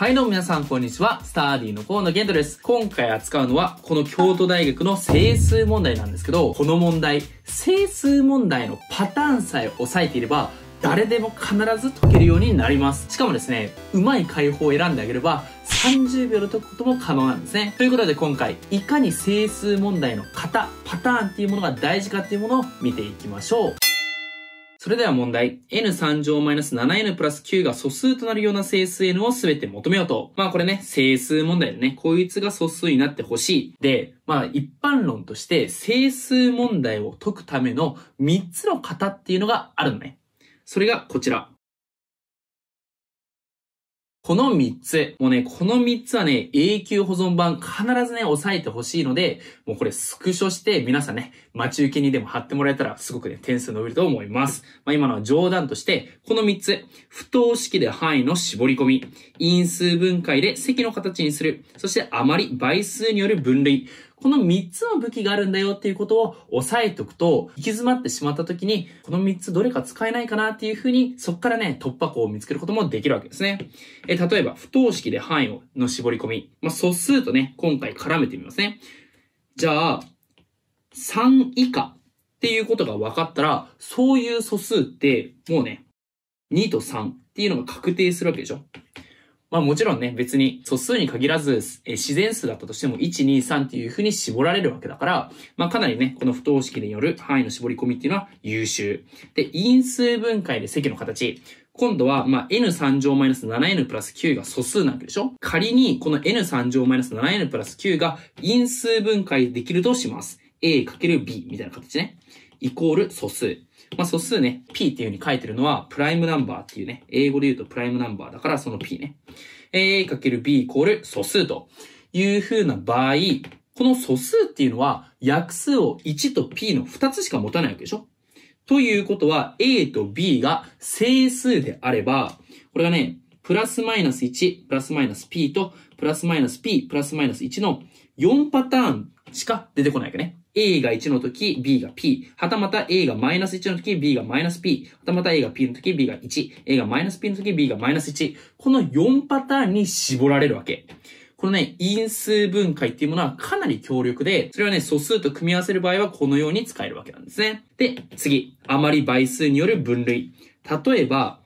はいどうも皆さんこんにちは。スターディの河野玄斗です。今回扱うのはこの京都大学の整数問題なんですけど、この問題、整数問題のパターンさえ押さえていれば、誰でも必ず解けるようになります。しかもですね、うまい解放を選んであげれば、30秒で解くことも可能なんですね。ということで今回、いかに整数問題の型、パターンっていうものが大事かっていうものを見ていきましょう。それでは問題。n3 乗 -7n プラス9が素数となるような整数 n をすべて求めようと。まあこれね、整数問題でね、こいつが素数になってほしい。で、まあ一般論として整数問題を解くための3つの型っていうのがあるのね。それがこちら。この3つ。もうね、この3つはね、永久保存版必ずね、押さえてほしいので、もうこれスクショして皆さんね、待ち受けにでも貼ってもらえたらすごくね、点数伸びると思います。まあ今のは冗談として、この3つ。不等式で範囲の絞り込み。因数分解で積の形にする。そして余り倍数による分類。この3つの武器があるんだよっていうことを押さえとくと、行き詰まってしまった時に、この3つどれか使えないかなっていうふうに、そこからね、突破口を見つけることもできるわけですね。え例えば、不等式で範囲をの絞り込み。まあ、素数とね、今回絡めてみますね。じゃあ、3以下っていうことが分かったら、そういう素数って、もうね、2と3っていうのが確定するわけでしょ。まあもちろんね、別に素数に限らず、え自然数だったとしても、1、2、3っていうふうに絞られるわけだから、まあかなりね、この不等式による範囲の絞り込みっていうのは優秀。で、因数分解で積の形。今度は、まあ、n3 乗マイナス 7n プラス9が素数なわけでしょ仮に、この n3 乗マイナス 7n プラス9が因数分解できるとします。a かける b みたいな形ね。イコール素数。まあ、素数ね、p っていう風に書いてるのは、プライムナンバーっていうね、英語で言うとプライムナンバーだから、その p ね。a かける b イコール素数という風な場合、この素数っていうのは、約数を1と p の2つしか持たないわけでしょということは、a と b が整数であれば、これがね、プラスマイナス1、プラスマイナス p と、プラスマイナス p、プラスマイナス1の4パターンしか出てこないわけね。A が1の時、B が P。はたまた A がマイナス1の時、B がマイナス P。はたまた A が P の時、B が1。A がマイナス P の時、B がマイナス1。この4パターンに絞られるわけ。このね、因数分解っていうものはかなり強力で、それはね、素数と組み合わせる場合はこのように使えるわけなんですね。で、次。余り倍数による分類。例えば、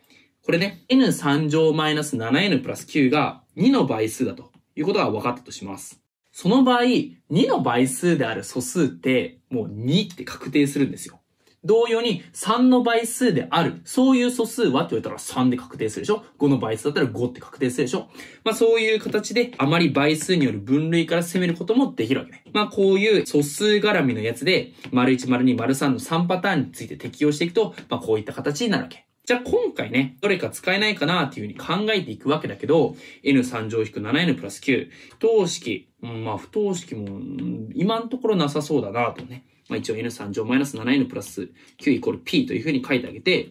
これね、n3 乗マイナス 7n プラス9が2の倍数だということが分かったとします。その場合、2の倍数である素数って、もう2って確定するんですよ。同様に3の倍数である、そういう素数はって言われたら3で確定するでしょ ?5 の倍数だったら5って確定するでしょまあそういう形であまり倍数による分類から攻めることもできるわけね。まあこういう素数絡みのやつで、丸1、丸2、丸3の3パターンについて適用していくと、まあこういった形になるわけ。じゃあ今回ね、どれか使えないかなっていうふうに考えていくわけだけど、N3 乗引く 7N プラス9、不等式、うん、まあ不等式も、今のところなさそうだなとね。まあ一応 N3 乗マイナス 7N プラス9イコール P というふうに書いてあげて、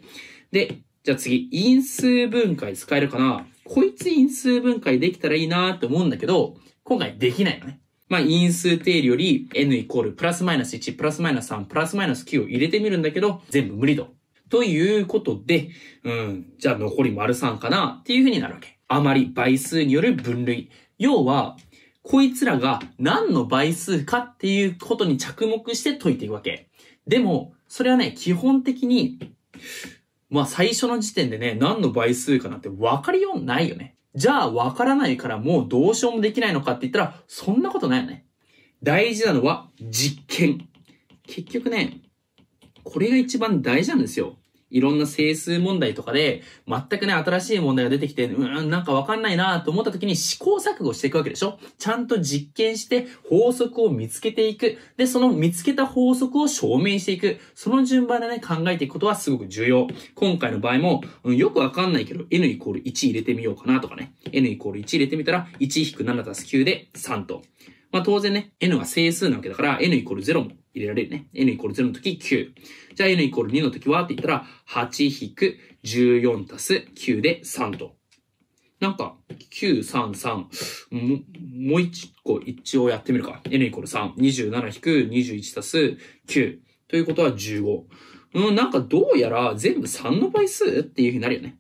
で、じゃあ次、因数分解使えるかなこいつ因数分解できたらいいなって思うんだけど、今回できないのね。まあ、因数定理より n イコールプラスマイナス1、プラスマイナス3、プラスマイナス9を入れてみるんだけど、全部無理と。ということで、うん、じゃあ残り丸3かなっていうふうになるわけ。あまり倍数による分類。要は、こいつらが何の倍数かっていうことに着目して解いていくわけ。でも、それはね、基本的に、まあ最初の時点でね、何の倍数かなんて分かりようないよね。じゃあ分からないからもうどうしようもできないのかって言ったら、そんなことないよね。大事なのは実験。結局ね、これが一番大事なんですよ。いろんな整数問題とかで、全くね、新しい問題が出てきて、うん、なんかわかんないなと思った時に試行錯誤していくわけでしょちゃんと実験して法則を見つけていく。で、その見つけた法則を証明していく。その順番でね、考えていくことはすごく重要。今回の場合も、うん、よくわかんないけど、n イコール1入れてみようかなとかね。n イコール1入れてみたら、1-7たす9で3と。まあ当然ね、n は整数なわけだから、n イコール0も入れられるね。n イコール0の時9。じゃあ n イコール2の時はって言ったら、8引く14足す9で3と。なんか、9、3、3、ももう一個一応やってみるか。n イコール3。27引く21足す9。ということは15。うん、なんかどうやら全部3の倍数っていうふうになるよね。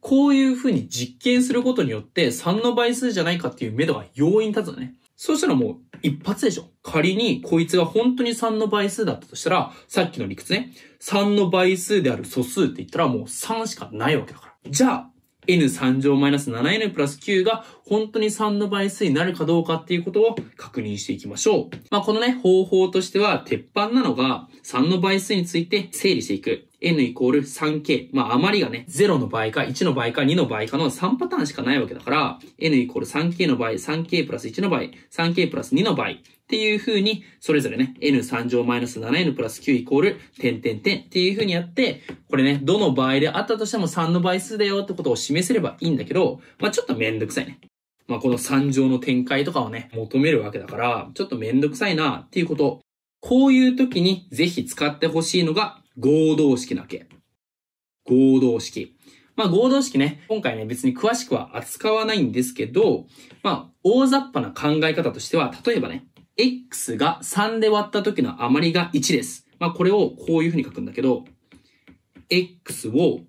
こういうふうに実験することによって3の倍数じゃないかっていう目処が容易に立つのね。そしたらもう一発でしょ。仮にこいつが本当に3の倍数だったとしたら、さっきの理屈ね、3の倍数である素数って言ったらもう3しかないわけだから。じゃあ、n3 乗マイナス 7n プラス9が本当に3の倍数になるかどうかっていうことを確認していきましょう。まあ、このね、方法としては、鉄板なのが3の倍数について整理していく。n イコール 3k。まあ、余りがね、0の倍か、1の倍か、2の倍かの3パターンしかないわけだから、n イコール 3k の倍、3k プラス1の倍、3k プラス2の倍っていう風に、それぞれね、n3 乗マイナス 7n プラス9イコール、点点点っていう風にやって、これね、どの場合であったとしても3の倍数だよってことを示せればいいんだけど、まあ、ちょっとめんどくさいね。まあ、この3乗の展開とかをね、求めるわけだから、ちょっとめんどくさいなっていうこと。こういう時にぜひ使ってほしいのが合同式なわけ。合同式。まあ合同式ね、今回ね別に詳しくは扱わないんですけど、まあ大雑把な考え方としては、例えばね、x が3で割った時の余りが1です。まあこれをこういうふうに書くんだけど、x を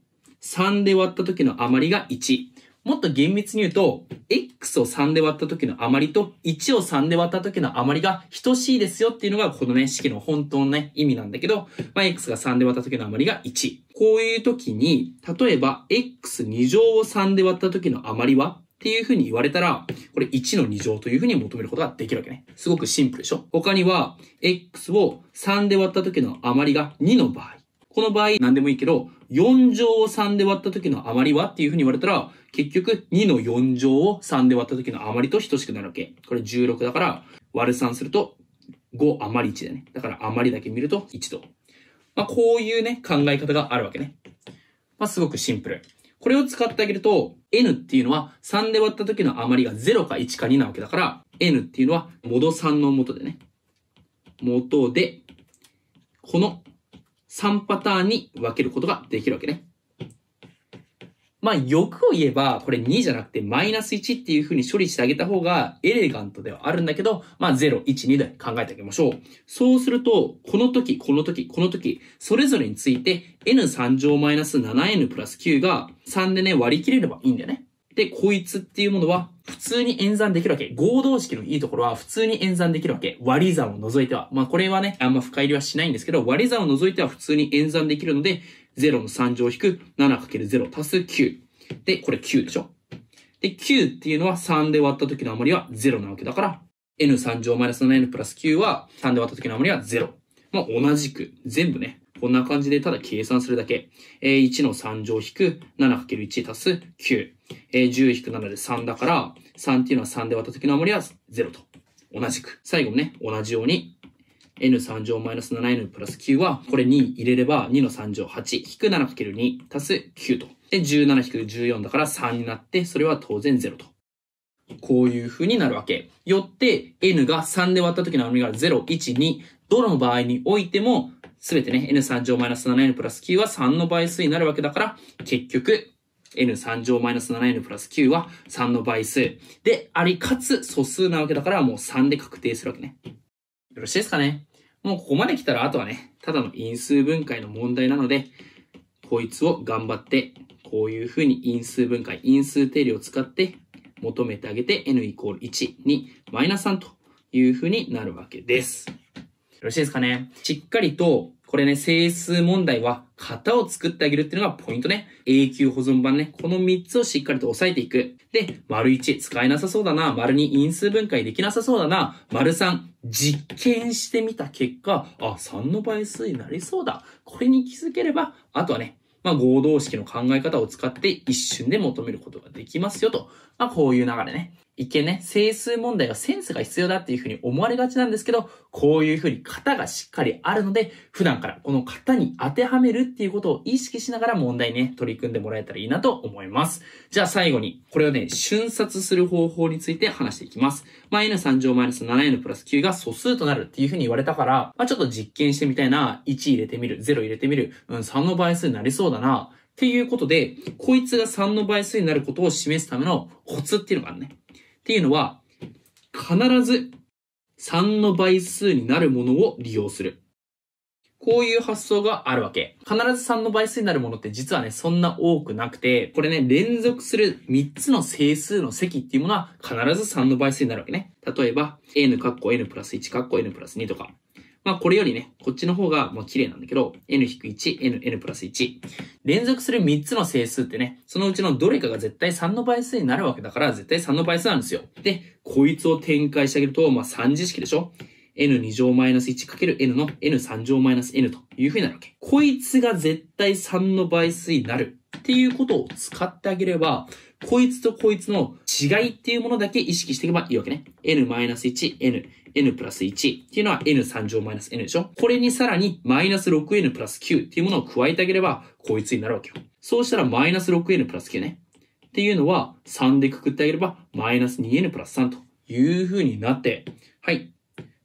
3で割った時の余りが1。もっと厳密に言うと、x を3で割った時の余りと、1を3で割った時の余りが等しいですよっていうのが、このね、式の本当のね、意味なんだけど、まあ、x が3で割った時の余りが1。こういう時に、例えば、x2 乗を3で割った時の余りはっていうふうに言われたら、これ1の2乗というふうに求めることができるわけね。すごくシンプルでしょ他には、x を3で割った時の余りが2の場合。この場合何でもいいけど、4乗を3で割った時の余りはっていう風に言われたら、結局2の4乗を3で割った時の余りと等しくなるわけ。これ16だから、割る3すると5余り1だね。だから余りだけ見ると1と。まあ、こういうね、考え方があるわけね。まあ、すごくシンプル。これを使ってあげると、n っていうのは3で割った時の余りが0か1か2なわけだから、n っていうのは元3の元でね。元で、この3パターンに分けることができるわけね。まあ、欲を言えば、これ2じゃなくてマイナス1っていう風に処理してあげた方がエレガントではあるんだけど、まあ、0、1、2で考えてあげましょう。そうすると、この時、この時、この時、それぞれについて n3 乗マイナス 7n プラス9が3でね、割り切れればいいんだよね。で、こいつっていうものは普通に演算できるわけ。合同式のいいところは普通に演算できるわけ。割り算を除いては。まあこれはね、あんま深入りはしないんですけど、割り算を除いては普通に演算できるので、0の3乗引く 7×0 足す9。で、これ9でしょ。で、9っていうのは3で割った時の余りは0なわけだから、n3 乗マイナス 7n プラス9は3で割った時の余りは0。まあ同じく、全部ね、こんな感じでただ計算するだけ。えー、1の3乗引く 7×1 足す9。えー、10引く7で3だから、3っていうのは3で割った時の余りは0と。同じく。最後もね、同じように n3 乗マイナス 7n プラス9は、これ2入れれば2の3乗8、引く 7×2 足す9と。で、17引く14だから3になって、それは当然0と。こういう風になるわけ。よって、n が3で割った時の余みが0、1、2。どの場合においても、すべてね、n3 乗マイナス 7n プラス9は3の倍数になるわけだから、結局、n3 乗マイナス 7n プラス9は3の倍数。で、ありかつ素数なわけだからもう3で確定するわけね。よろしいですかねもうここまで来たらあとはね、ただの因数分解の問題なので、こいつを頑張って、こういう風に因数分解、因数定理を使って求めてあげて n イコール1にマイナス3というふうになるわけです。よろしいですかねしっかりと、これね、整数問題は型を作ってあげるっていうのがポイントね。永久保存版ね。この3つをしっかりと押さえていく。で、丸1使えなさそうだな。丸2因数分解できなさそうだな。丸3実験してみた結果、あ、3の倍数になりそうだ。これに気づければ、あとはね、まあ、合同式の考え方を使って一瞬で求めることができますよと。まあ、こういう流れね。一見ね、整数問題はセンスが必要だっていうふうに思われがちなんですけど、こういうふうに型がしっかりあるので、普段からこの型に当てはめるっていうことを意識しながら問題にね、取り組んでもらえたらいいなと思います。じゃあ最後に、これをね、瞬殺する方法について話していきます。まあ、n3 乗マイナス 7n プラス9が素数となるっていうふうに言われたから、まあ、ちょっと実験してみたいな、1入れてみる、0入れてみる、うん、3の倍数になりそうだな、っていうことで、こいつが3の倍数になることを示すためのコツっていうのがあるね。っていうのは、必ず3の倍数になるものを利用する。こういう発想があるわけ。必ず3の倍数になるものって実はね、そんな多くなくて、これね、連続する3つの整数の積っていうものは必ず3の倍数になるわけね。例えば、n カッコ n プラス1カッコ n プラス2とか、まあこれよりね、こっちの方がまあ綺麗なんだけど、n-1、n、n プラス1。連続する3つの整数ってね、そのうちのどれかが絶対3の倍数になるわけだから、絶対3の倍数なんですよ。で、こいつを展開してあげると、まあ3次式でしょ n2 乗マイナス1る n の n3 乗マイナス n という風になるわけ。こいつが絶対3の倍数になるっていうことを使ってあげれば、こいつとこいつの違いっていうものだけ意識していけばいいわけね。n-1、n、n プラス1っていうのは n3 乗マイナス n でしょこれにさらにマイナス 6n プラス9っていうものを加えてあげれば、こいつになるわけよ。そうしたらマイナス 6n プラス9ね。っていうのは3でくくってあげれば、マイナス 2n プラス3という風になって、はい。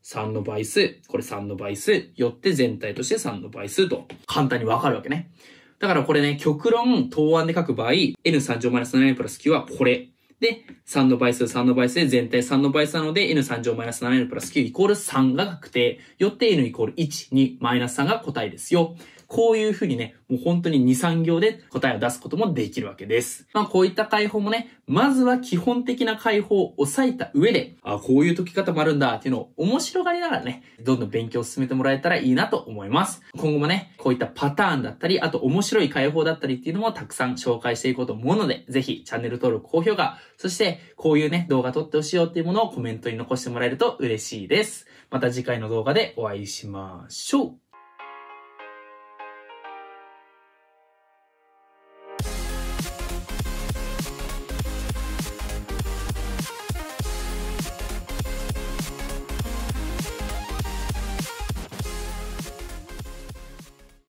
3の倍数、これ3の倍数、よって全体として3の倍数と簡単にわかるわけね。だからこれね、極論、答案で書く場合、n3 乗マイナス 7n プラス9はこれで、3の倍数、3の倍数で全体3の倍数なので、n3 乗マイナス 7n プラス9イコール3が確定。よって n イコール1、2、マイナス3が答えですよ。こういうふうにね、もう本当に2、3行で答えを出すこともできるわけです。まあこういった解法もね、まずは基本的な解法を抑えた上で、あ、こういう解き方もあるんだっていうのを面白がりながらね、どんどん勉強を進めてもらえたらいいなと思います。今後もね、こういったパターンだったり、あと面白い解法だったりっていうのもたくさん紹介していこうと思うので、ぜひチャンネル登録、高評価、そしてこういうね、動画撮ってほしいよっていうものをコメントに残してもらえると嬉しいです。また次回の動画でお会いしましょう。